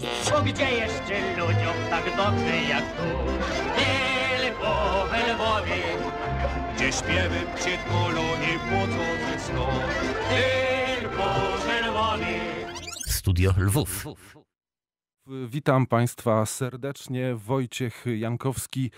Bo gdzie jeszcze ludziom tak dobrze jak tu? Tylko Lwowie, gdzie śpiewy przed płocą ze snu. Tylko Lwowie. Studio Lwów. Witam Państwa serdecznie. Wojciech Jankowski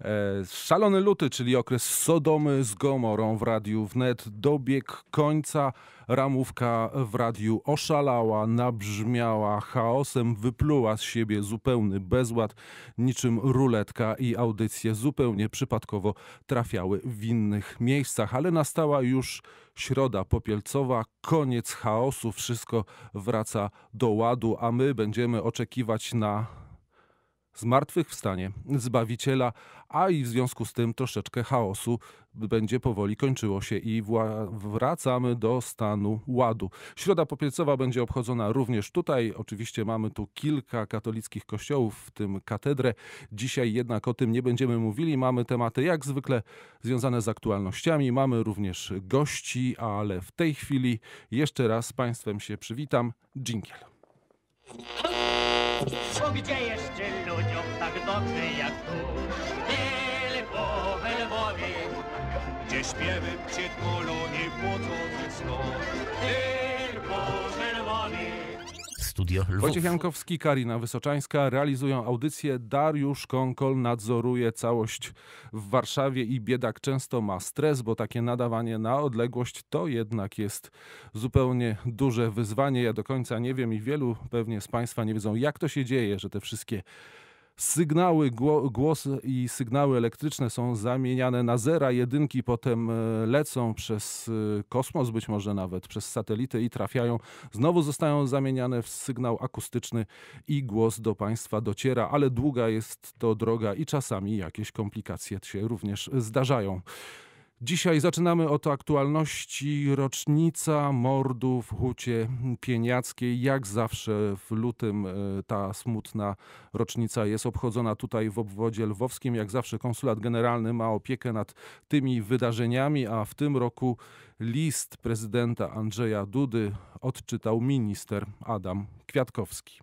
E, szalony luty, czyli okres Sodomy z Gomorą w Radiu Wnet dobiegł końca. Ramówka w radiu oszalała, nabrzmiała, chaosem wypluła z siebie zupełny bezład, niczym ruletka i audycje zupełnie przypadkowo trafiały w innych miejscach, ale nastała już środa popielcowa, koniec chaosu, wszystko wraca do ładu, a my będziemy oczekiwać na zmartwychwstanie Zbawiciela, a i w związku z tym troszeczkę chaosu będzie powoli kończyło się i wracamy do stanu ładu. Środa Popielcowa będzie obchodzona również tutaj. Oczywiście mamy tu kilka katolickich kościołów, w tym katedrę. Dzisiaj jednak o tym nie będziemy mówili. Mamy tematy jak zwykle związane z aktualnościami. Mamy również gości, ale w tej chwili jeszcze raz z Państwem się przywitam. Dżingiel. Bo gdzie jeszcze ludziom tak dobrze jak tu? Tylko w Lwowie, gdzie śpiewy przy tmulu i płocą ze snu. Tylko w Lwowie studio Lwów. Wojciech Jankowski, Karina Wysoczańska realizują audycję. Dariusz Konkol nadzoruje całość w Warszawie i biedak często ma stres, bo takie nadawanie na odległość to jednak jest zupełnie duże wyzwanie. Ja do końca nie wiem i wielu pewnie z Państwa nie wiedzą, jak to się dzieje, że te wszystkie Sygnały, głos i sygnały elektryczne są zamieniane na zera, jedynki, potem e, lecą przez e, kosmos, być może nawet przez satelity i trafiają, znowu zostają zamieniane w sygnał akustyczny i głos do Państwa dociera, ale długa jest to droga i czasami jakieś komplikacje się również zdarzają. Dzisiaj zaczynamy od aktualności. Rocznica mordu w Hucie Pieniackiej. Jak zawsze w lutym e, ta smutna rocznica jest obchodzona tutaj w obwodzie lwowskim. Jak zawsze konsulat generalny ma opiekę nad tymi wydarzeniami, a w tym roku list prezydenta Andrzeja Dudy odczytał minister Adam Kwiatkowski.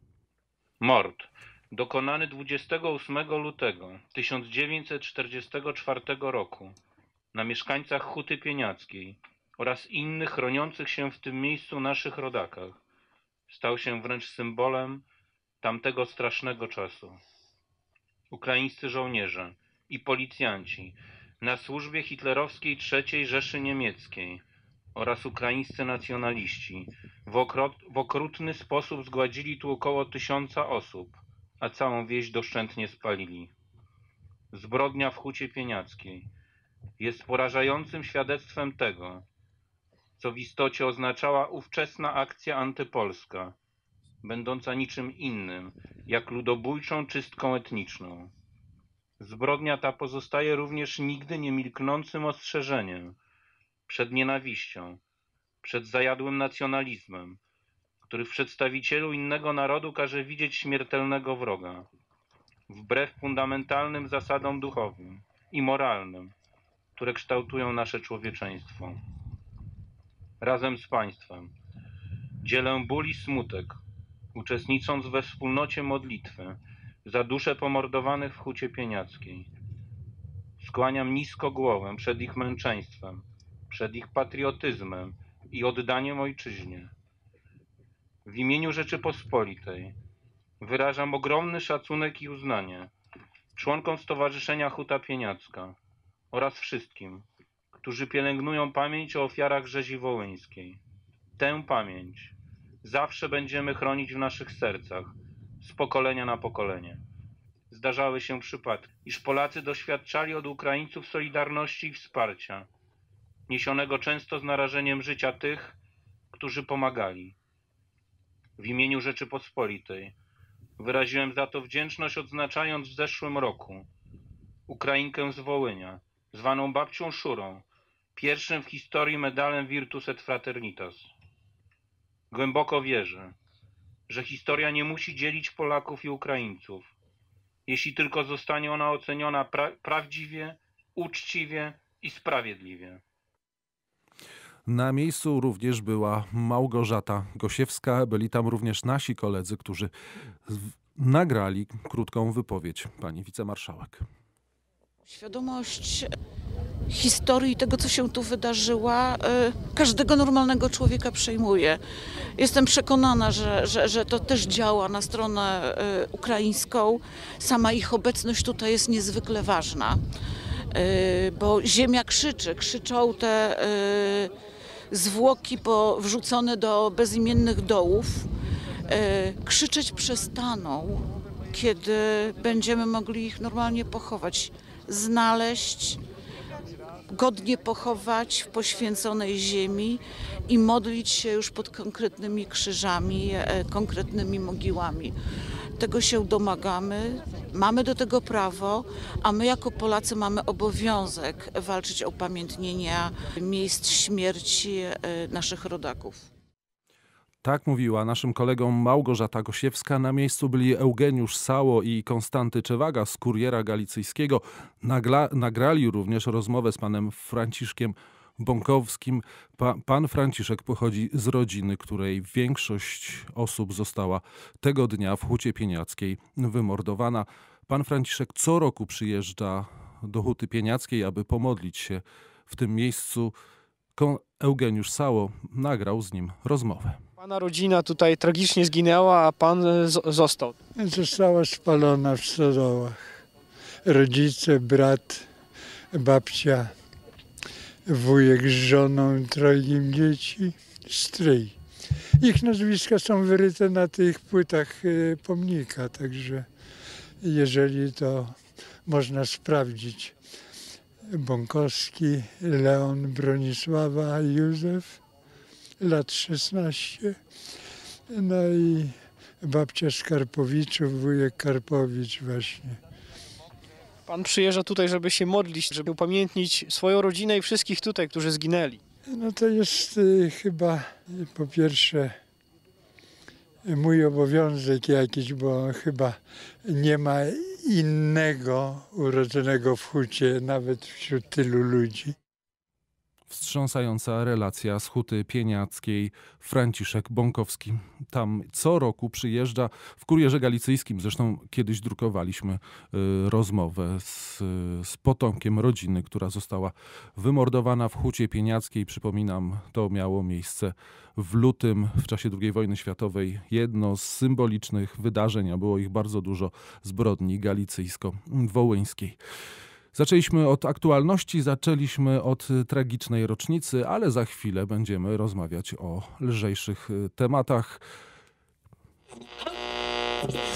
Mord dokonany 28 lutego 1944 roku na mieszkańcach Huty Pieniackiej oraz innych chroniących się w tym miejscu naszych rodakach. Stał się wręcz symbolem tamtego strasznego czasu. Ukraińscy żołnierze i policjanci na służbie hitlerowskiej III Rzeszy Niemieckiej oraz ukraińscy nacjonaliści w, okrot, w okrutny sposób zgładzili tu około tysiąca osób, a całą wieś doszczętnie spalili. Zbrodnia w Hucie Pieniackiej – jest porażającym świadectwem tego, co w istocie oznaczała ówczesna akcja antypolska, będąca niczym innym jak ludobójczą czystką etniczną. Zbrodnia ta pozostaje również nigdy niemilknącym ostrzeżeniem przed nienawiścią, przed zajadłym nacjonalizmem, który w przedstawicielu innego narodu każe widzieć śmiertelnego wroga, wbrew fundamentalnym zasadom duchowym i moralnym, które kształtują nasze człowieczeństwo. Razem z Państwem dzielę ból i smutek, uczestnicząc we wspólnocie modlitwy za dusze pomordowanych w Hucie Pieniackiej. Skłaniam nisko głowę przed ich męczeństwem, przed ich patriotyzmem i oddaniem ojczyźnie. W imieniu Rzeczypospolitej wyrażam ogromny szacunek i uznanie członkom Stowarzyszenia Huta Pieniacka oraz wszystkim, którzy pielęgnują pamięć o ofiarach rzezi wołyńskiej. Tę pamięć zawsze będziemy chronić w naszych sercach z pokolenia na pokolenie. Zdarzały się przypadki, iż Polacy doświadczali od Ukraińców solidarności i wsparcia, niesionego często z narażeniem życia tych, którzy pomagali. W imieniu Rzeczypospolitej wyraziłem za to wdzięczność, odznaczając w zeszłym roku Ukrainkę z Wołynia zwaną babcią Szurą, pierwszym w historii medalem Virtus et Fraternitas. Głęboko wierzę, że historia nie musi dzielić Polaków i Ukraińców, jeśli tylko zostanie ona oceniona pra prawdziwie, uczciwie i sprawiedliwie. Na miejscu również była Małgorzata Gosiewska, byli tam również nasi koledzy, którzy nagrali krótką wypowiedź pani wicemarszałek. Świadomość historii tego, co się tu wydarzyła, e, każdego normalnego człowieka przejmuje. Jestem przekonana, że, że, że to też działa na stronę e, ukraińską. Sama ich obecność tutaj jest niezwykle ważna, e, bo ziemia krzyczy, krzyczą te zwłoki po, wrzucone do bezimiennych dołów. Krzyczeć przestaną, kiedy będziemy mogli ich normalnie pochować znaleźć, godnie pochować w poświęconej ziemi i modlić się już pod konkretnymi krzyżami, e, konkretnymi mogiłami. Tego się domagamy, mamy do tego prawo, a my jako Polacy mamy obowiązek walczyć o upamiętnienia miejsc śmierci e, naszych rodaków. Tak mówiła naszym kolegom Małgorzata Gosiewska. Na miejscu byli Eugeniusz Sało i Konstanty Czewaga z Kuriera Galicyjskiego. Nagla, nagrali również rozmowę z panem Franciszkiem Bąkowskim. Pa, pan Franciszek pochodzi z rodziny, której większość osób została tego dnia w Hucie Pieniackiej wymordowana. Pan Franciszek co roku przyjeżdża do Huty Pieniackiej, aby pomodlić się w tym miejscu Eugeniusz Sało nagrał z nim rozmowę. Pana rodzina tutaj tragicznie zginęła, a pan e, został. Została spalona w Sodołach. Rodzice, brat, babcia, wujek z żoną, trojgiem dzieci, stryj. Ich nazwiska są wyryte na tych płytach e, pomnika, także jeżeli to można sprawdzić Bąkowski, Leon Bronisława Józef, lat 16. No i babcia Skarpowiczów, wujek Karpowicz właśnie. Pan przyjeżdża tutaj, żeby się modlić, żeby upamiętnić swoją rodzinę i wszystkich tutaj, którzy zginęli. No to jest y, chyba y, po pierwsze y, mój obowiązek jakiś, bo chyba nie ma innego urodzonego w hucie, nawet wśród tylu ludzi wstrząsająca relacja z huty pieniackiej Franciszek Bąkowski. Tam co roku przyjeżdża w Kurierze Galicyjskim. Zresztą kiedyś drukowaliśmy y, rozmowę z, z potomkiem rodziny, która została wymordowana w hucie pieniackiej. Przypominam, to miało miejsce w lutym w czasie II wojny światowej. Jedno z symbolicznych wydarzeń, a było ich bardzo dużo, zbrodni galicyjsko-wołyńskiej. Zaczęliśmy od aktualności, zaczęliśmy od y, tragicznej rocznicy, ale za chwilę będziemy rozmawiać o lżejszych y, tematach.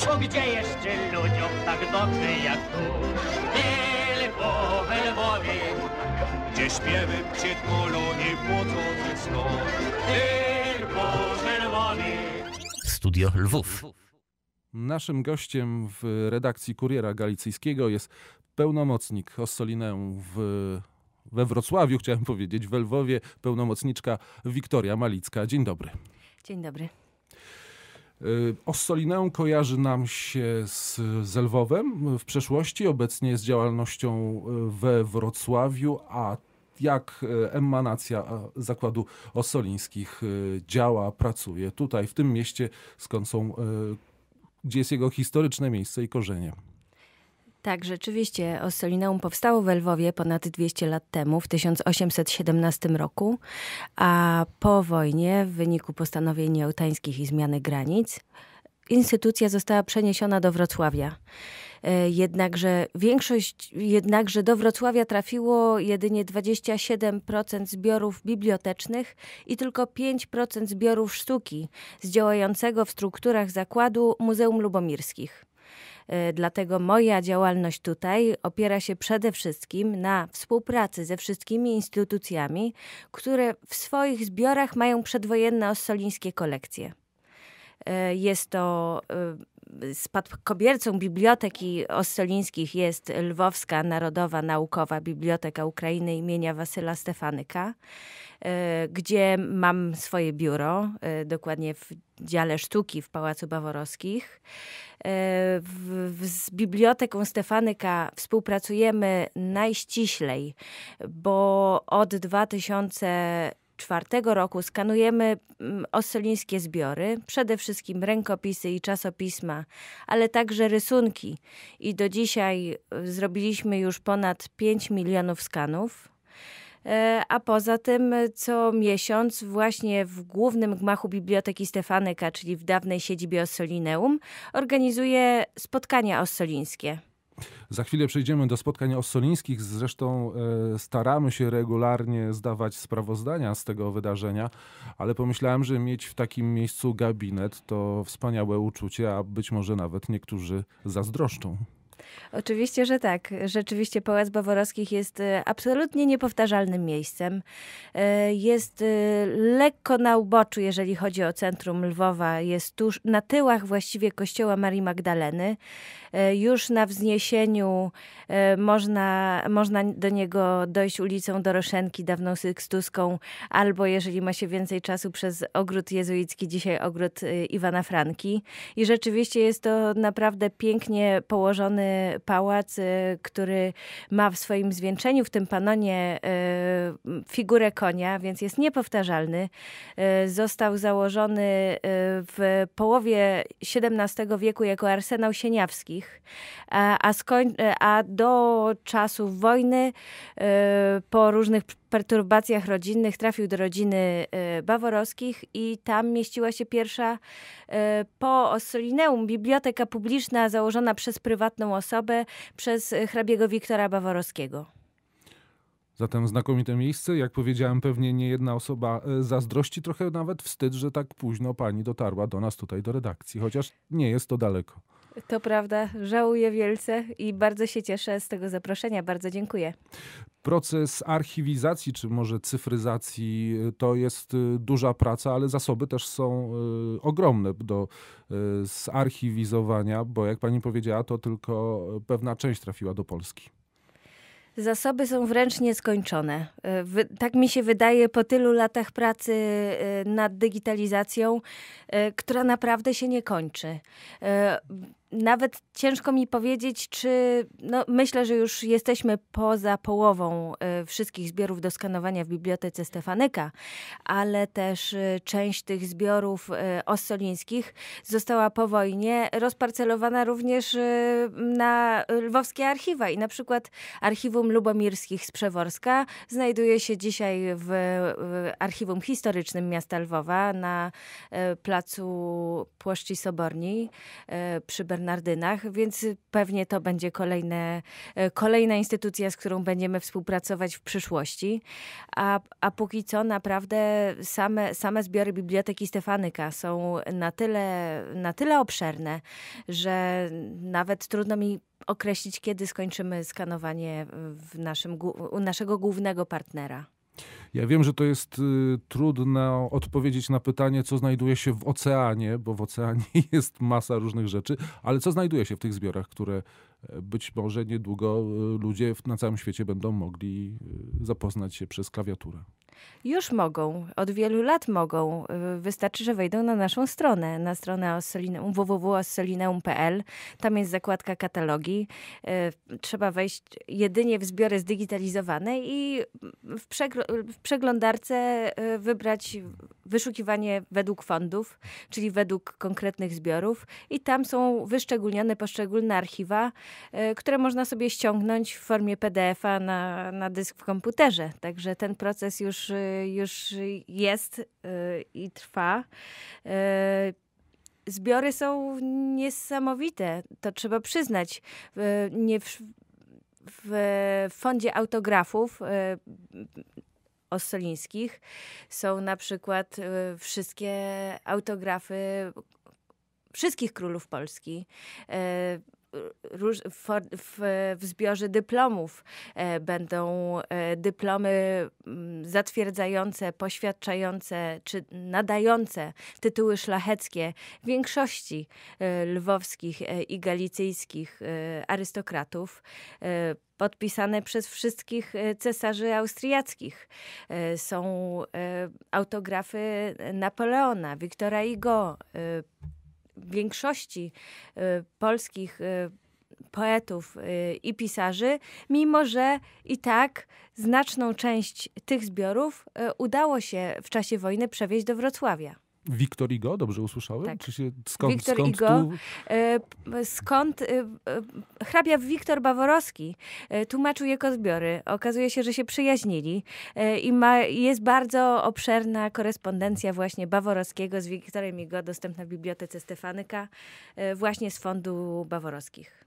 Bo gdzie jeszcze ludziom tak dobrze jak tu? Tylko we Lwowie, gdzie śpiewy przed kolą nie płodzą dziecko. Tylko we Lwowie. Studio Lwów. Naszym gościem w redakcji Kuriera Galicyjskiego jest pełnomocnik Ossolineum w, we Wrocławiu, chciałem powiedzieć, w Lwowie, pełnomocniczka Wiktoria Malicka. Dzień dobry. Dzień dobry. Y, Ossolineum kojarzy nam się z, z Lwowem w przeszłości, obecnie z działalnością y, we Wrocławiu, a jak y, emanacja zakładu ossolińskich działa, pracuje tutaj, w tym mieście, skąd są, gdzie jest jego historyczne miejsce i korzenie. Tak, rzeczywiście Ossolineum powstało w Lwowie ponad 200 lat temu, w 1817 roku, a po wojnie w wyniku postanowień nieołtańskich i zmiany granic instytucja została przeniesiona do Wrocławia. E, jednakże większość, jednakże do Wrocławia trafiło jedynie 27% zbiorów bibliotecznych i tylko 5% zbiorów sztuki z działającego w strukturach zakładu Muzeum Lubomirskich. E, dlatego moja działalność tutaj opiera się przede wszystkim na współpracy ze wszystkimi instytucjami, które w swoich zbiorach mają przedwojenne ossolińskie kolekcje. E, jest to e, spadkobiercą biblioteki ostolińskich jest Lwowska Narodowa Naukowa Biblioteka Ukrainy imienia Wasyla Stefanyka, e, gdzie mam swoje biuro, e, dokładnie w dziale sztuki w Pałacu Baworowskich. E, z Biblioteką Stefanyka współpracujemy najściślej, bo od 2000 czwartego roku skanujemy mm, ossolińskie zbiory, przede wszystkim rękopisy i czasopisma, ale także rysunki. I do dzisiaj y, zrobiliśmy już ponad 5 milionów skanów. E, a poza tym y, co miesiąc właśnie w głównym gmachu Biblioteki Stefanyka, czyli w dawnej siedzibie Ossolineum, organizuje spotkania ossolińskie. Za chwilę przejdziemy do spotkań ossolińskich. Zresztą e, staramy się regularnie zdawać sprawozdania z tego wydarzenia, ale pomyślałem, że mieć w takim miejscu gabinet to wspaniałe uczucie, a być może nawet niektórzy zazdroszczą. Oczywiście, że tak. Rzeczywiście Pałac Baworowskich jest e, absolutnie niepowtarzalnym miejscem. E, jest e, lekko na uboczu, jeżeli chodzi o centrum Lwowa. Jest tuż na tyłach właściwie kościoła Marii Magdaleny. Już na wzniesieniu można, można do niego dojść ulicą Doroszenki, dawną Sykstuską, albo jeżeli ma się więcej czasu przez ogród jezuicki, dzisiaj ogród Iwana Franki. I rzeczywiście jest to naprawdę pięknie położony pałac, e, który ma w swoim zwieńczeniu, w tym panonie, e, figurę konia, więc jest niepowtarzalny. E, został założony w połowie XVII wieku jako arsenał sieniawskich, a, a, a do czasów wojny po różnych perturbacjach rodzinnych trafił do rodziny y, Baworowskich i tam mieściła się pierwsza y, po Ossolineum biblioteka publiczna założona przez prywatną osobę, przez y, hrabiego Wiktora Baworowskiego. Zatem znakomite miejsce. Jak powiedziałem, pewnie nie jedna osoba e, zazdrości, trochę nawet wstyd, że tak późno pani dotarła do nas tutaj do redakcji, chociaż nie jest to daleko. To prawda, żałuję wielce i bardzo się cieszę z tego zaproszenia. Bardzo dziękuję. Proces archiwizacji, czy może cyfryzacji, e, to jest e, duża praca, ale zasoby też są ogromne do zarchiwizowania, bo jak pani powiedziała, to tylko pewna część trafiła do Polski. Zasoby są wręcz nieskończone. E, tak mi się wydaje po tylu latach pracy e, nad digitalizacją, e, która naprawdę się nie kończy nawet ciężko mi powiedzieć, czy no, myślę, że już jesteśmy poza połową y, wszystkich zbiorów do skanowania w bibliotece Stefanyka, ale też y, część tych zbiorów y, ossolińskich została po wojnie rozparcelowana również y, na lwowskie archiwa i na przykład archiwum lubomirskich z Przeworska znajduje się dzisiaj w, w archiwum historycznym miasta Lwowa na y, placu Płoszczy Soborni y, przy Bernardzie Bernardynach, więc pewnie to będzie kolejne, e, kolejna instytucja, z którą będziemy współpracować w przyszłości. A, a póki co naprawdę same, same zbiory Biblioteki Stefanyka są na tyle, na tyle obszerne, że nawet trudno mi określić, kiedy skończymy skanowanie w naszym, u naszego głównego partnera. Ja wiem, że to jest y, trudno odpowiedzieć na pytanie, co znajduje się w oceanie, bo w oceanie jest masa różnych rzeczy, ale co znajduje się w tych zbiorach, które e, być może niedługo y, ludzie na całym świecie będą mogli y, zapoznać się przez klawiaturę. Już mogą, od wielu lat mogą. Y, wystarczy, że wejdą na naszą stronę, na stronę www.ossolineum.pl. Tam jest zakładka katalogi. Y, trzeba wejść jedynie w zbiory zdigitalizowane i w, przeglądarce y, wybrać wyszukiwanie według fondów, czyli według konkretnych zbiorów. I tam są wyszczególnione poszczególne archiwa, które można sobie ściągnąć w formie PDF-a na, na dysk w komputerze. Także ten proces już już, już jest y, i trwa. Y, zbiory są niesamowite, to trzeba przyznać. Nie w, w Fondzie Autografów y, Ossolińskich są na przykład wszystkie autografy wszystkich królów Polski róż, w, w, w, zbiorze dyplomów e, będą e, dyplomy zatwierdzające, poświadczające czy nadające tytuły szlacheckie większości e, lwowskich i galicyjskich arystokratów podpisane przez wszystkich cesarzy austriackich. Są autografy Napoleona, Wiktora Igo, większości y, polskich y, poetów y, i pisarzy, mimo że i tak znaczną część tych zbiorów udało się w czasie wojny przewieźć do Wrocławia. Wiktor Igo, dobrze usłyszałem? Tak. Czy się, skąd, Wiktor skąd Igo, tu... E, skąd e, e, hrabia Wiktor Baworowski tłumaczył jego zbiory. Okazuje się, że się przyjaźnili i ma, jest bardzo obszerna korespondencja właśnie Baworowskiego z Wiktorem Igo, dostępna w Bibliotece Stefanyka, właśnie z Fondu Baworowskich.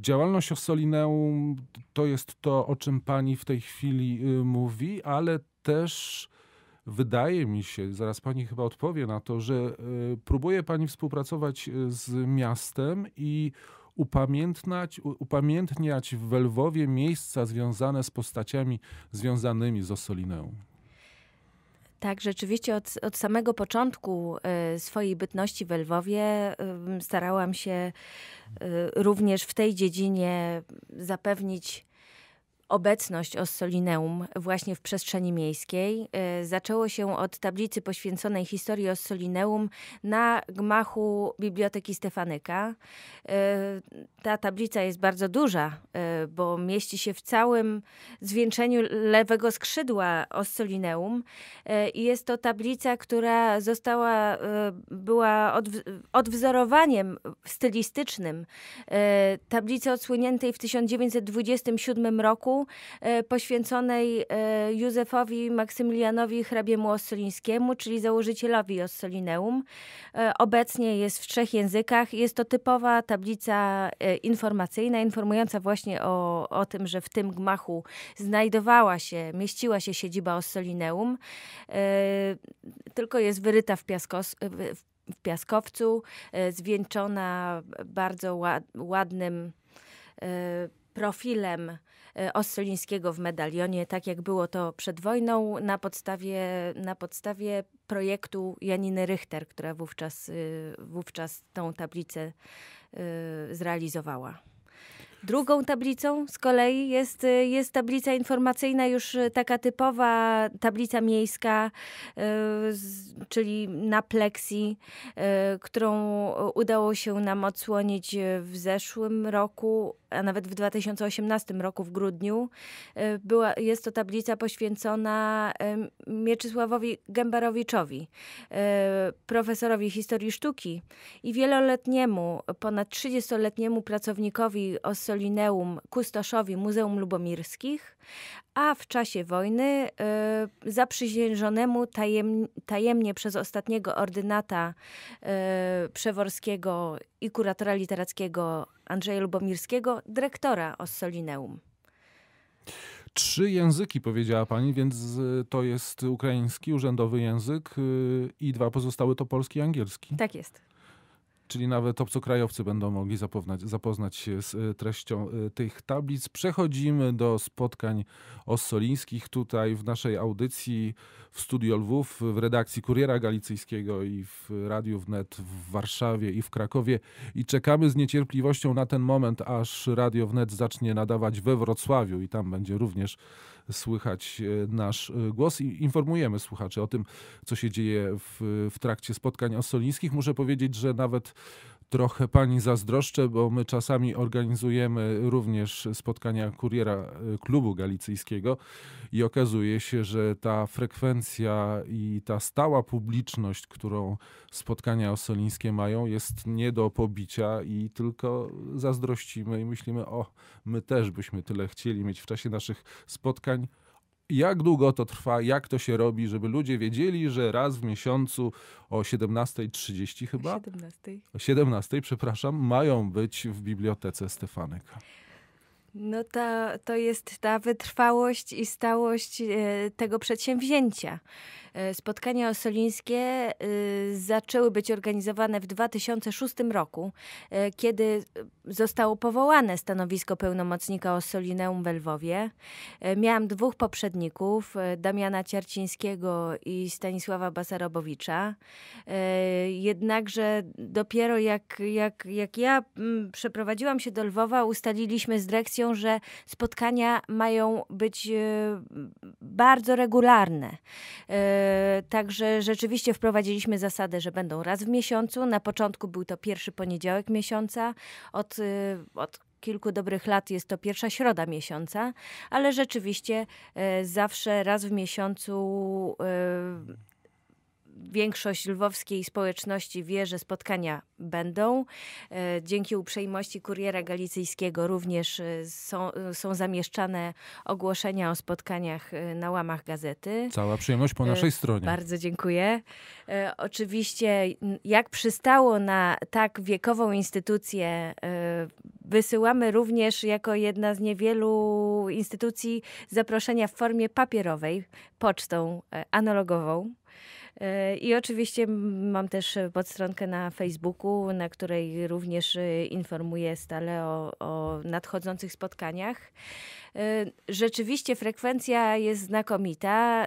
Działalność Osolineum to jest to, o czym pani w tej chwili y, mówi, ale też Wydaje mi się, zaraz pani chyba odpowie na to, że y, próbuje pani współpracować y, z miastem i upamiętniać, upamiętniać w Lwowie miejsca związane z postaciami związanymi z Ossolineą. Tak, rzeczywiście od, od samego początku y, swojej bytności w Lwowie starałam się również w tej dziedzinie zapewnić obecność Ossolineum właśnie w przestrzeni miejskiej. Y, zaczęło się od tablicy poświęconej historii Ossolineum na gmachu Biblioteki Stefanyka. Y, ta tablica jest bardzo duża, y, bo mieści się w całym zwieńczeniu lewego skrzydła Ossolineum i jest to tablica, która została, była odwzorowaniem stylistycznym tablicy odsłoniętej w 1927 roku E, poświęconej e, Józefowi Maksymilianowi Hrabiemu Ossolińskiemu, czyli założycielowi Ossolineum. E, obecnie jest w trzech językach. Jest to typowa tablica informacyjna, informująca właśnie o, o tym, że w tym gmachu znajdowała się, mieściła się siedziba Ossolineum, tylko jest wyryta w, piaskos, w w piaskowcu, zwieńczona bardzo ładnym profilem E, Ossolińskiego w medalionie, tak jak było to przed wojną, na podstawie, na podstawie projektu Janiny Richter, która wówczas, e, wówczas tą tablicę e, zrealizowała. Drugą tablicą z kolei jest, jest tablica informacyjna, już taka typowa tablica miejska, czyli na pleksji, którą udało się nam odsłonić w zeszłym roku a nawet w 2018 roku w grudniu y, była, jest to tablica poświęcona Mieczysławowi Gębarowiczowi, y, profesorowi historii sztuki i wieloletniemu, ponad 30-letniemu pracownikowi Ossolineum, kustoszowi Muzeum Lubomirskich, a w czasie wojny y, zaprzysiężonemu tajem, tajemnie przez ostatniego ordynata y, przeworskiego i kuratora literackiego Andrzeja Lubomirskiego, dyrektora Ossolineum. Trzy języki powiedziała pani, więc y, to jest ukraiński, urzędowy język y, i dwa pozostałe to polski i angielski. Tak jest. Czyli nawet obcokrajowcy będą mogli zapoznać, zapoznać się z e, treścią e, tych tablic. Przechodzimy do spotkań ossolińskich tutaj w naszej audycji w Studio Lwów, w redakcji Kuriera Galicyjskiego i w Radiu Wnet w Warszawie i w Krakowie i czekamy z niecierpliwością na ten moment, aż Radio Wnet zacznie nadawać we Wrocławiu i tam będzie również słychać e, nasz e, głos i informujemy słuchaczy o tym, co się dzieje w, w trakcie spotkań osolińskich. Muszę powiedzieć, że nawet trochę pani zazdroszczę, bo my czasami organizujemy również spotkania kuriera y, klubu galicyjskiego i okazuje się, że ta frekwencja i ta stała publiczność, którą spotkania osolińskie mają, jest nie do pobicia i tylko zazdrościmy i myślimy, o, my też byśmy tyle chcieli mieć w czasie naszych spotkań jak długo to trwa, jak to się robi, żeby ludzie wiedzieli, że raz w miesiącu o 17.30 chyba? O 17. O przepraszam, mają być w bibliotece Stefanyka. No to, to jest ta wytrwałość i stałość e, tego przedsięwzięcia. E, spotkania osolińskie y, zaczęły być organizowane w 2006 roku, e, kiedy zostało powołane stanowisko pełnomocnika Ossolineum w Lwowie. E, miałam dwóch poprzedników, Damiana Ciarcińskiego i Stanisława Basarobowicza. Jednakże dopiero jak, jak, jak ja przeprowadziłam się do Lwowa, ustaliliśmy z dyrekcją, że spotkania mają być bardzo regularne. E, także rzeczywiście wprowadziliśmy zasadę, że będą raz w miesiącu. Na początku był to pierwszy poniedziałek miesiąca. Od, y, od kilku dobrych lat jest to pierwsza środa miesiąca, ale rzeczywiście e, zawsze raz w miesiącu e, większość lwowskiej społeczności wie, że spotkania będą. E, dzięki uprzejmości kuriera galicyjskiego również e, są, są zamieszczane ogłoszenia o spotkaniach e, na łamach gazety. Cała przyjemność po naszej stronie. Bardzo dziękuję. Oczywiście, jak przystało na tak wiekową instytucję, wysyłamy również jako jedna z niewielu instytucji zaproszenia w formie papierowej, pocztą analogową. E, I oczywiście mam też podstronkę na Facebooku, na której również e, informuję stale o, o nadchodzących spotkaniach. E, rzeczywiście frekwencja jest znakomita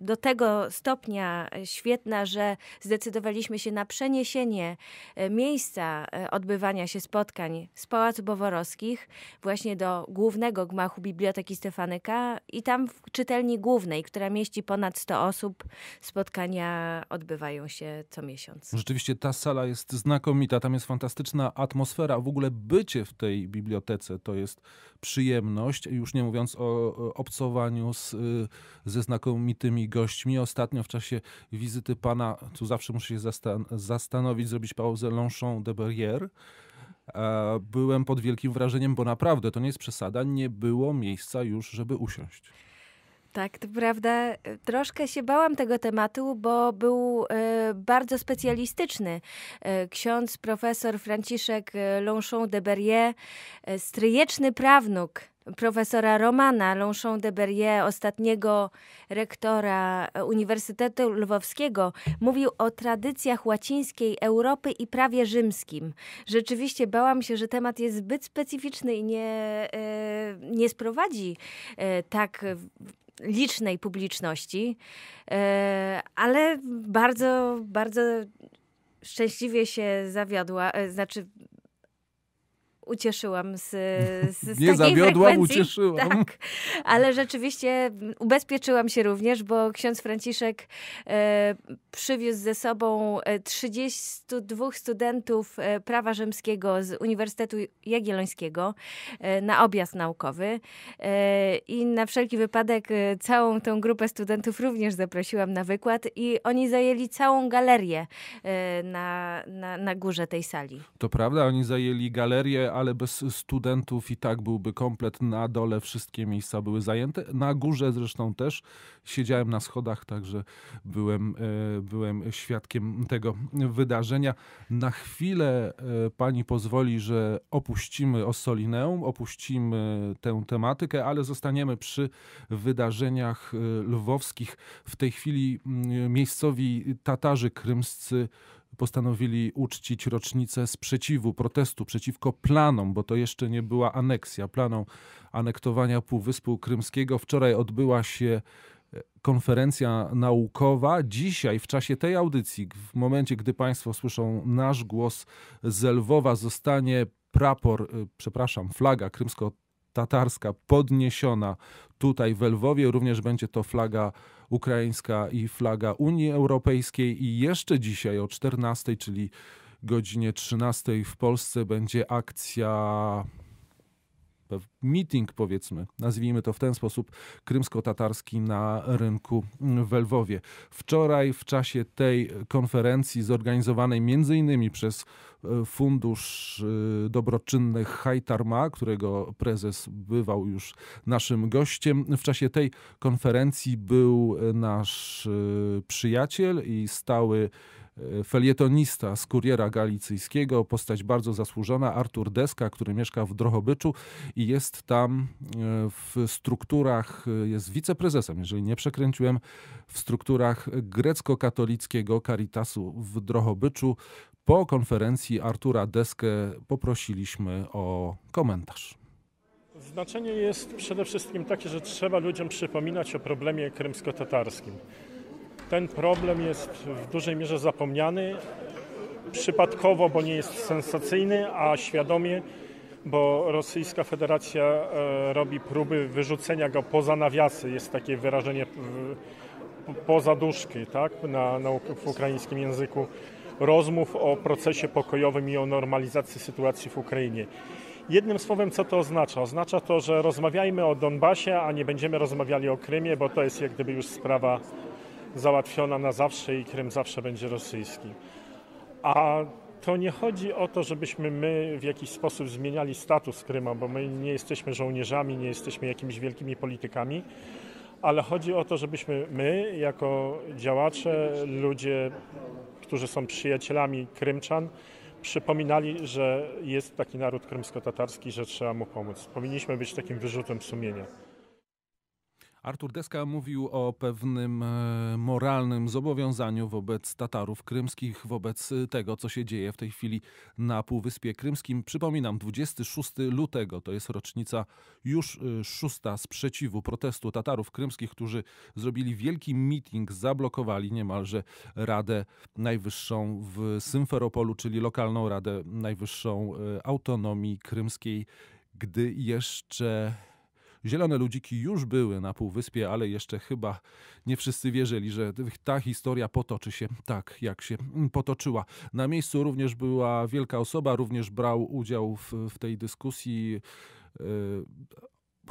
do tego stopnia e, świetna, że zdecydowaliśmy się na przeniesienie e, miejsca e, odbywania się spotkań z Pałacu Boworowskich właśnie do głównego gmachu Biblioteki Stefanyka i tam w czytelni głównej, która mieści ponad 100 osób, spotkania odbywają się co miesiąc. Rzeczywiście ta sala jest znakomita, tam jest fantastyczna atmosfera, w ogóle bycie w tej bibliotece to jest przyjemność, już nie mówiąc o obcowaniu z, y, ze znakomitymi gośćmi. Ostatnio w czasie wizyty pana, tu zawsze muszę się zastan zastanowić, zrobić pauzę Longchamp de Berrière, e, byłem pod wielkim wrażeniem, bo naprawdę, to nie jest przesada, nie było miejsca już, żeby usiąść. Tak, to prawda. Troszkę się bałam tego tematu, bo był y, bardzo specjalistyczny. Y, ksiądz profesor Franciszek Longchamp de Berrier, y, stryjeczny prawnuk profesora Romana Longchamp de Berrier, ostatniego rektora Uniwersytetu Lwowskiego, mówił o tradycjach łacińskiej Europy i prawie rzymskim. Rzeczywiście bałam się, że temat jest zbyt specyficzny i nie, e, nie sprowadzi e, tak licznej publiczności, e, ale bardzo, bardzo szczęśliwie się zawiodła, znaczy ucieszyłam z, z Nie zawiodłam, ucieszyłam. Tak, ale rzeczywiście mm, ubezpieczyłam się również, bo ksiądz Franciszek e, przywiózł ze sobą 32 e, studentów e, prawa rzymskiego z Uniwersytetu Jagiellońskiego e, na objazd naukowy e, i na wszelki wypadek e, całą tą grupę studentów również zaprosiłam na wykład i oni zajęli całą galerię na, na, na górze tej sali. To prawda, oni zajęli galerię, ale bez studentów i tak byłby komplet. Na dole wszystkie miejsca były zajęte. Na górze zresztą też siedziałem na schodach, także byłem, e, byłem świadkiem tego wydarzenia. Na chwilę e, pani pozwoli, że opuścimy Ossolineum, opuścimy tę tematykę, ale zostaniemy przy wydarzeniach e, lwowskich. W tej chwili miejscowi Tatarzy krymscy postanowili uczcić rocznicę sprzeciwu, protestu przeciwko planom, bo to jeszcze nie była aneksja, planom anektowania Półwyspu Krymskiego. Wczoraj odbyła się e, konferencja naukowa. Dzisiaj, w czasie tej audycji, w momencie, gdy Państwo słyszą nasz głos z Lwowa, zostanie prapor, e, przepraszam, flaga krymsko-tatarska podniesiona tutaj w Lwowie. Również będzie to flaga ukraińska i flaga Unii Europejskiej i jeszcze dzisiaj o 14, czyli godzinie 13 w Polsce będzie akcja meeting, powiedzmy, nazwijmy to w ten sposób, krymsko-tatarski na rynku w Lwowie. Wczoraj w czasie tej konferencji zorganizowanej m.in. przez e, Fundusz e, Dobroczynnych Hajtarma, którego prezes bywał już naszym gościem, w czasie tej konferencji był e, nasz przyjaciel i stały felietonista z Kuriera Galicyjskiego, postać bardzo zasłużona, Artur Deska, który mieszka w Drohobyczu i jest tam e, w strukturach, e, jest wiceprezesem, jeżeli nie przekręciłem, w strukturach grecko-katolickiego Caritasu w Drohobyczu. Po konferencji Artura Deskę poprosiliśmy o komentarz. Znaczenie jest przede wszystkim takie, że trzeba ludziom przypominać o problemie krymsko-tatarskim ten problem jest w dużej mierze zapomniany przypadkowo, bo nie jest sensacyjny, a świadomie, bo Rosyjska Federacja e, robi próby wyrzucenia go poza nawiasy. Jest takie wyrażenie poza duszki tak? na, na, w ukraińskim języku rozmów o procesie pokojowym i o normalizacji sytuacji w Ukrainie. Jednym słowem, co to oznacza? Oznacza to, że rozmawiajmy o Donbasie, a nie będziemy rozmawiali o Krymie, bo to jest jak gdyby już sprawa załatwiona na zawsze i Krym zawsze będzie rosyjski. A to nie chodzi o to, żebyśmy my w jakiś sposób zmieniali status Kryma, bo my nie jesteśmy żołnierzami, nie jesteśmy jakimiś wielkimi politykami, ale chodzi o to, żebyśmy my, jako działacze, ludzie, którzy są przyjacielami Krymczan, przypominali, że jest taki naród krymsko-tatarski, że trzeba mu pomóc. Powinniśmy być takim wyrzutem sumienia. Artur Deska mówił o pewnym e, moralnym zobowiązaniu wobec Tatarów krymskich, wobec e, tego, co się dzieje w tej chwili na Półwyspie Krymskim. Przypominam, 26 lutego to jest rocznica już e, szósta sprzeciwu protestu Tatarów krymskich, którzy zrobili wielki meeting, zablokowali niemalże Radę Najwyższą w Symferopolu, czyli lokalną Radę Najwyższą Autonomii Krymskiej, gdy jeszcze Zielone ludziki już były na Półwyspie, ale jeszcze chyba nie wszyscy wierzyli, że ta historia potoczy się tak, jak się potoczyła. Na miejscu również była wielka osoba, również brał udział w, w tej dyskusji. E,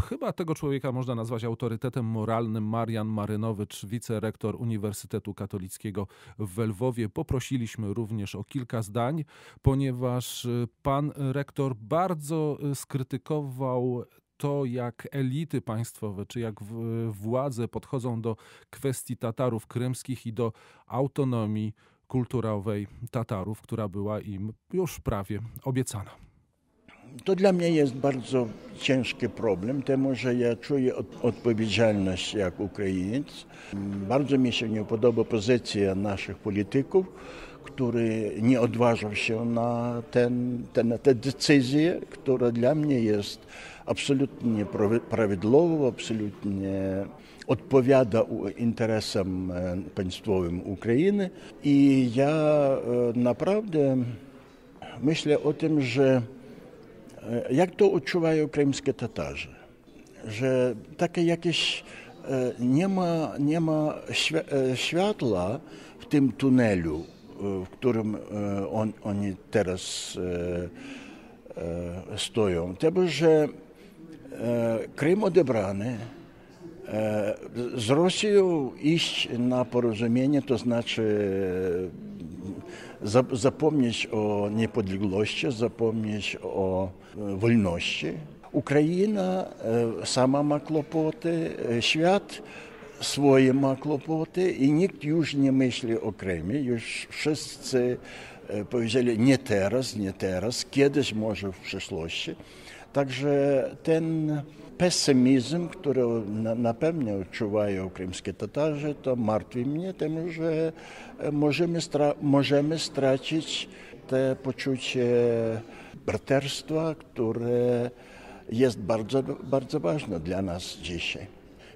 chyba tego człowieka można nazwać autorytetem moralnym, Marian Marynowicz, wicerektor Uniwersytetu Katolickiego w Lwowie. Poprosiliśmy również o kilka zdań, ponieważ e, pan rektor bardzo e, skrytykował to, jak elity państwowe czy jak władze podchodzą do kwestii Tatarów krymskich i do autonomii kulturowej Tatarów, która była im już prawie obiecana. To dla mnie jest bardzo ciężki problem, temu że ja czuję odpowiedzialność jak Ukrainiec. Bardzo mi się nie podoba pozycja naszych polityków który nie odważył się na, ten, te, na te decyzje, które dla mnie jest absolutnie prawidłowo, absolutnie odpowiada interesom państwowym Ukrainy. I ja naprawdę myślę o tym, że jak to odczuwają krymskie Tatarzy, że takie jakieś nie ma, nie ma światła w tym tunelu Э, в котором э, он, они сейчас э, э, стоят. Тебе же э, Крым одебраны, э, с Россией на порозуміння, то значить запомнить о неподлеглости, запомнить о е, вольности. Україна е, сама має клопоти, е, свят swoje своїми i nikt już nie не o окремі, już всі e, powiedzieli nie teraz, nie teraz, kiedyś może w przyszłości. Także ten pesymizm, który na, pewno odczuwają krymskie Tatarzy, to martwi mnie tym, że e, możemy, stra możemy stracić te poczucie braterstwa, które jest bardzo, bardzo ważne dla nas dzisiaj.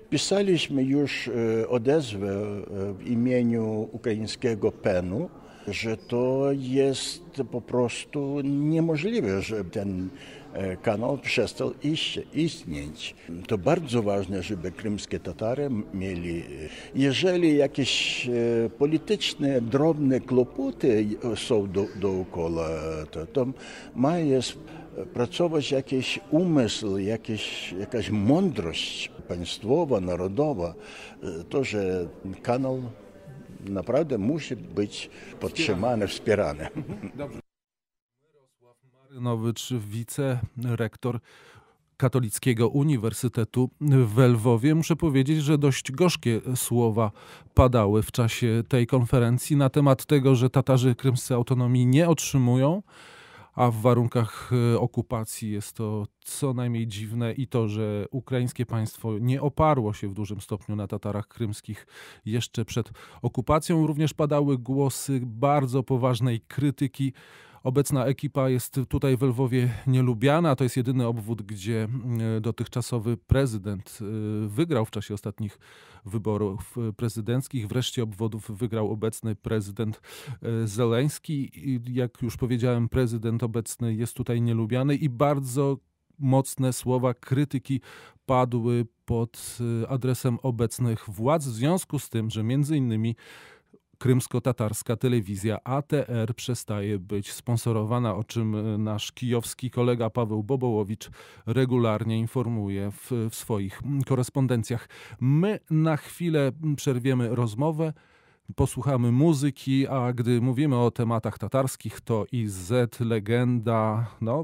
Pisaliśmy już e, odezwę e, w imieniu ukraińskiego PEN-u, że to jest po prostu niemożliwe, że ten E, kanał przestał iść, istnieć. To bardzo ważne, żeby krymskie Tatary mieli. E, jeżeli jakieś e, polityczne, drobne kłopoty są do, dookoła, to, to ma pracować jakiś umysł, jakiś, jakaś mądrość państwowa, narodowa. To, że kanał naprawdę musi być podtrzymany, wspierany. Mhm, dobrze. Krynowicz, wicerektor Katolickiego Uniwersytetu w Lwowie. Muszę powiedzieć, że dość gorzkie słowa padały w czasie tej konferencji na temat tego, że Tatarzy krymscy autonomii nie otrzymują, a w warunkach y, okupacji jest to co najmniej dziwne i to, że ukraińskie państwo nie oparło się w dużym stopniu na Tatarach krymskich jeszcze przed okupacją. Również padały głosy bardzo poważnej krytyki Obecna ekipa jest tutaj w Lwowie nielubiana. To jest jedyny obwód, gdzie e, dotychczasowy prezydent e, wygrał w czasie ostatnich wyborów e, prezydenckich. Wreszcie obwodów wygrał obecny prezydent Zeleński. Jak już powiedziałem, prezydent obecny jest tutaj nielubiany i bardzo mocne słowa krytyki padły pod adresem obecnych władz, w związku z tym, że między innymi krymsko-tatarska telewizja ATR przestaje być sponsorowana, o czym e, nasz kijowski kolega Paweł Bobołowicz regularnie informuje w, w swoich mm, korespondencjach. My na chwilę mm, przerwiemy rozmowę posłuchamy muzyki, a gdy mówimy o tematach tatarskich, to Z legenda, no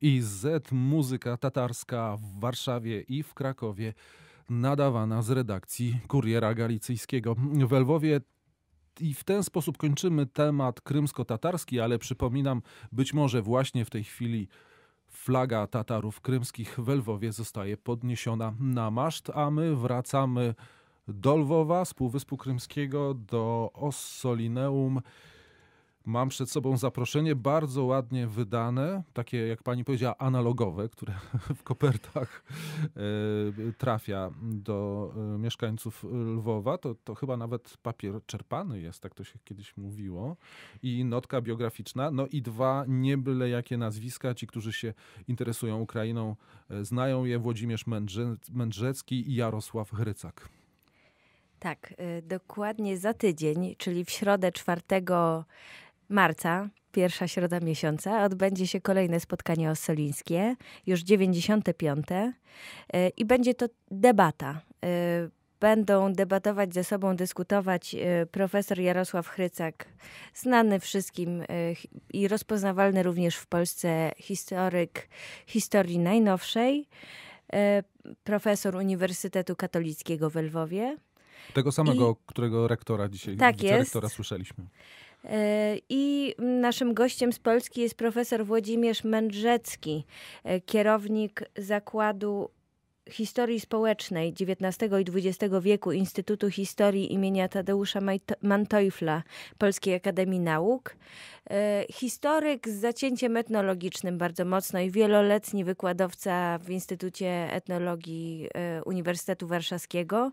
IZ Muzyka Tatarska w Warszawie i w Krakowie, nadawana z redakcji Kuriera Galicyjskiego. W Elwowie i w ten sposób kończymy temat krymsko-tatarski, ale przypominam, być może właśnie w tej chwili flaga Tatarów krymskich w Lwowie zostaje podniesiona na maszt, a my wracamy do Lwowa z Półwyspu Krymskiego, do Ossolineum. Mam przed sobą zaproszenie bardzo ładnie wydane, takie jak pani powiedziała, analogowe, które w kopertach e, trafia do e, mieszkańców Lwowa. To, to chyba nawet papier czerpany jest, tak to się kiedyś mówiło. I notka biograficzna, no i dwa nie byle jakie nazwiska. Ci, którzy się interesują Ukrainą, e, znają je Włodzimierz Mędrzecki i Jarosław Hrycak. Tak, dokładnie za tydzień, czyli w środę 4 marca, pierwsza środa miesiąca, odbędzie się kolejne spotkanie ossolińskie, już 95. Y, I będzie to debata y, będą debatować ze sobą, dyskutować y, profesor Jarosław Chrycak, znany wszystkim i rozpoznawalny również w Polsce historyk historii najnowszej, profesor Uniwersytetu Katolickiego w Lwowie. Tego samego, I którego rektora dzisiaj, tak rektora słyszeliśmy. I naszym gościem z Polski jest profesor Włodzimierz Mędrzecki, e, kierownik Zakładu Historii Społecznej XIX i XX wieku Instytutu Historii imienia Tadeusza Manteufla Polskiej Akademii Nauk. E, historyk z zacięciem etnologicznym bardzo mocno i wieloletni wykładowca w Instytucie Etnologii e, Uniwersytetu Warszawskiego.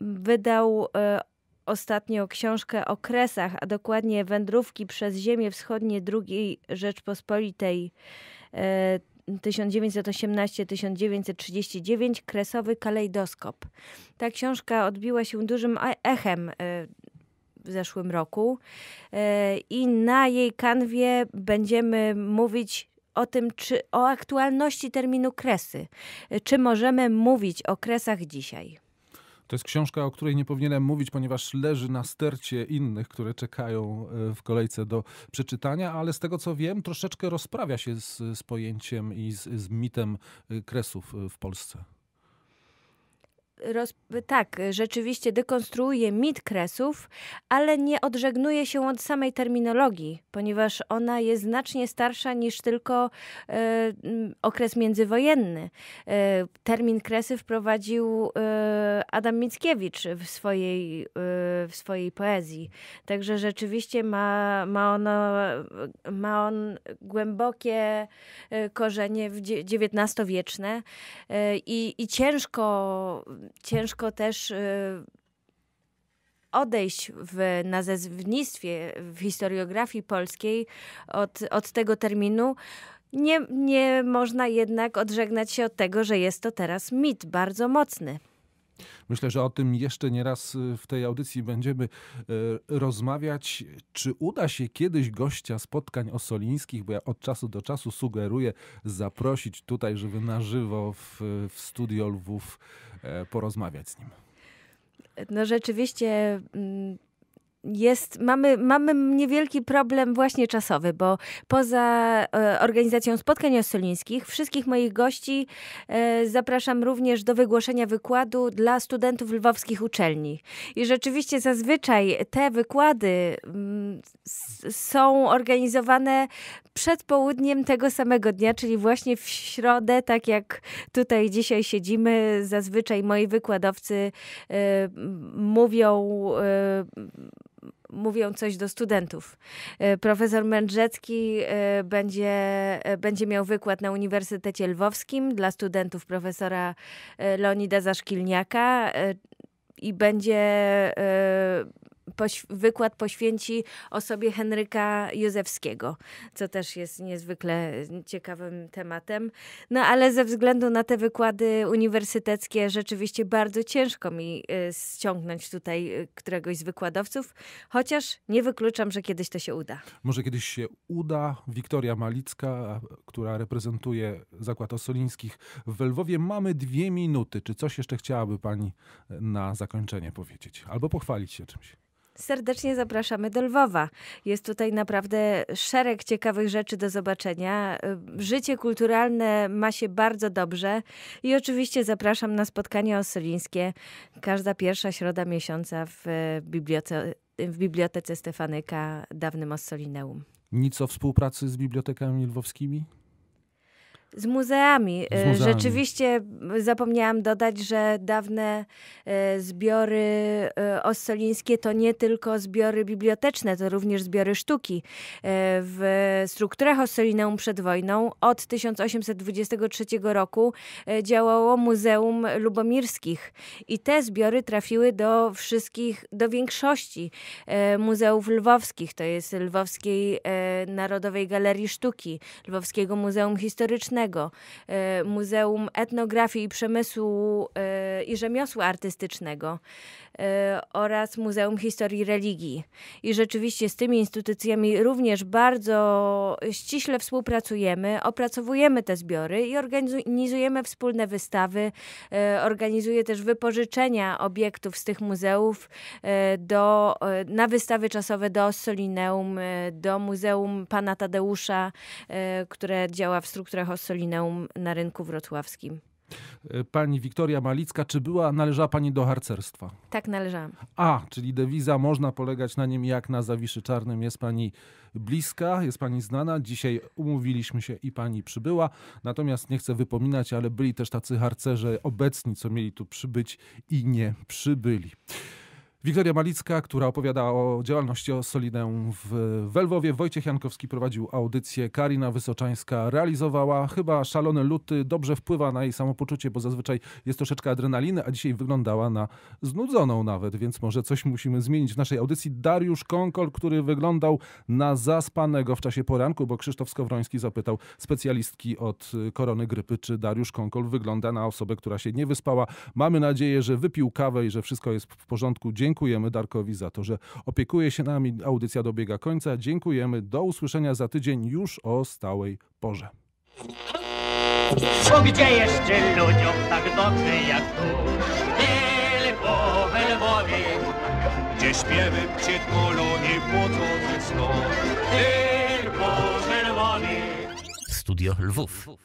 Wydał ostatnio książkę o Kresach, a dokładnie wędrówki przez ziemię wschodnie II Rzeczpospolitej. 1918-1939 e, Kresowy kalejdoskop. Ta książka odbiła się dużym e, echem e, w zeszłym roku i na jej kanwie będziemy mówić o tym, czy o aktualności terminu kresy. Czy możemy mówić o kresach dzisiaj? To jest książka, o której nie powinienem mówić, ponieważ leży na stercie innych, które czekają e, w kolejce do przeczytania, ale z tego co wiem, troszeczkę rozprawia się z, z pojęciem i z, z mitem e, kresów e, w Polsce. Roz, tak, rzeczywiście dekonstruuje mit kresów, ale nie odżegnuje się od samej terminologii, ponieważ ona jest znacznie starsza niż tylko e, mm, okres międzywojenny. E, termin kresy wprowadził e, Adam Mickiewicz w swojej, e, w swojej poezji. Także rzeczywiście ma, ma, ono, ma on głębokie e, korzenie XIX-wieczne e, i, i ciężko ciężko też y, odejść w nazewnictwie, w historiografii polskiej od, od tego terminu. Nie, nie można jednak odżegnać się od tego, że jest to teraz mit bardzo mocny. Myślę, że o tym jeszcze nie raz y, w tej audycji będziemy y, rozmawiać. Czy uda się kiedyś gościa spotkań osolińskich, bo ja od czasu do czasu sugeruję zaprosić tutaj, żeby na żywo w, w Studio Lwów E, porozmawiać z nim. No rzeczywiście mm, jest, mamy, mamy niewielki problem właśnie czasowy, bo poza e, organizacją spotkań ossolińskich wszystkich moich gości e, zapraszam również do wygłoszenia wykładu dla studentów lwowskich uczelni. I rzeczywiście zazwyczaj te wykłady mm, są organizowane przed południem tego samego dnia, czyli właśnie w środę, tak jak tutaj dzisiaj siedzimy, zazwyczaj moi wykładowcy y, mówią. Y, mówią coś do studentów. Y, profesor Mędrzecki y, będzie, y, będzie miał wykład na Uniwersytecie Lwowskim dla studentów profesora Leonida Zaszkilniaka i będzie poś wykład poświęci osobie Henryka Józewskiego, co też jest niezwykle ciekawym tematem. No ale ze względu na te wykłady uniwersyteckie rzeczywiście bardzo ciężko mi y, ściągnąć tutaj y, któregoś z wykładowców, chociaż nie wykluczam, że kiedyś to się uda. Może kiedyś się uda. Wiktoria Malicka, która reprezentuje Zakład Osolińskich w Lwowie. Mamy dwie minuty. Czy coś jeszcze chciałaby pani y, na zakończenie powiedzieć? Albo pochwalić się czymś. Serdecznie zapraszamy do Lwowa. Jest tutaj naprawdę szereg ciekawych rzeczy do zobaczenia. Y, życie kulturalne ma się bardzo dobrze i oczywiście zapraszam na spotkanie osylińskie każda pierwsza środa miesiąca w, y, bibliotece, y, w Bibliotece Stefanyka, dawnym Ossolineum. Nic o współpracy z bibliotekami lwowskimi? Z muzeami. z e, muzeami. Rzeczywiście zapomniałam dodać, że dawne e, zbiory e, ossolińskie to nie tylko zbiory biblioteczne, to również zbiory sztuki. W strukturach Ossolineum przed wojną od 1823 roku działało Muzeum Lubomirskich i te zbiory trafiły do wszystkich, do większości muzeów lwowskich. To jest Lwowskiej Narodowej Galerii Sztuki, Lwowskiego Muzeum Historycznego, Kulturowego, e, Muzeum Etnografii i Przemysłu e, i Rzemiosła Artystycznego e, oraz Muzeum Historii Religii. I rzeczywiście z tymi instytucjami również bardzo ściśle współpracujemy, opracowujemy te zbiory i organizujemy wspólne wystawy. Organizuję też wypożyczenia obiektów z tych muzeów do, na wystawy czasowe do Ossolineum, do Muzeum Pana Tadeusza, które działa w strukturach Ossolineum Hercolineum na rynku wrocławskim. E, pani Wiktoria Malicka, czy była, należała Pani do harcerstwa? Tak, należałam. A, czyli dewiza, można polegać na nim jak na Zawiszy Czarnym. Jest Pani bliska, jest Pani znana. Dzisiaj umówiliśmy się i Pani przybyła. Natomiast nie chcę wypominać, ale byli też tacy harcerze obecni, co mieli tu przybyć i nie przybyli. Wiktoria Malicka, która opowiada o działalności o Solidę w Lwowie. Wojciech Jankowski prowadził audycję. Karina Wysoczańska realizowała. Chyba szalone luty dobrze wpływa na jej samopoczucie, bo zazwyczaj jest troszeczkę adrenaliny, a dzisiaj wyglądała na znudzoną nawet, więc może coś musimy zmienić w naszej audycji. Dariusz Konkol, który wyglądał na zaspanego w czasie poranku, bo Krzysztof Skowroński zapytał specjalistki od korony grypy, czy Dariusz Konkol wygląda na osobę, która się nie wyspała. Mamy nadzieję, że wypił kawę i że wszystko jest w porządku. Dziękuję Dziękujemy Darkowi za to, że opiekuje się nami. Audycja dobiega końca. Dziękujemy. Do usłyszenia za tydzień już o stałej porze. Bo gdzie jeszcze ludziom tak dobrze jak tu? Tylko we Lwowie, gdzie śpiewy psietmolu i płocą ze snu. Tylko we Lwowie. Studio Lwów.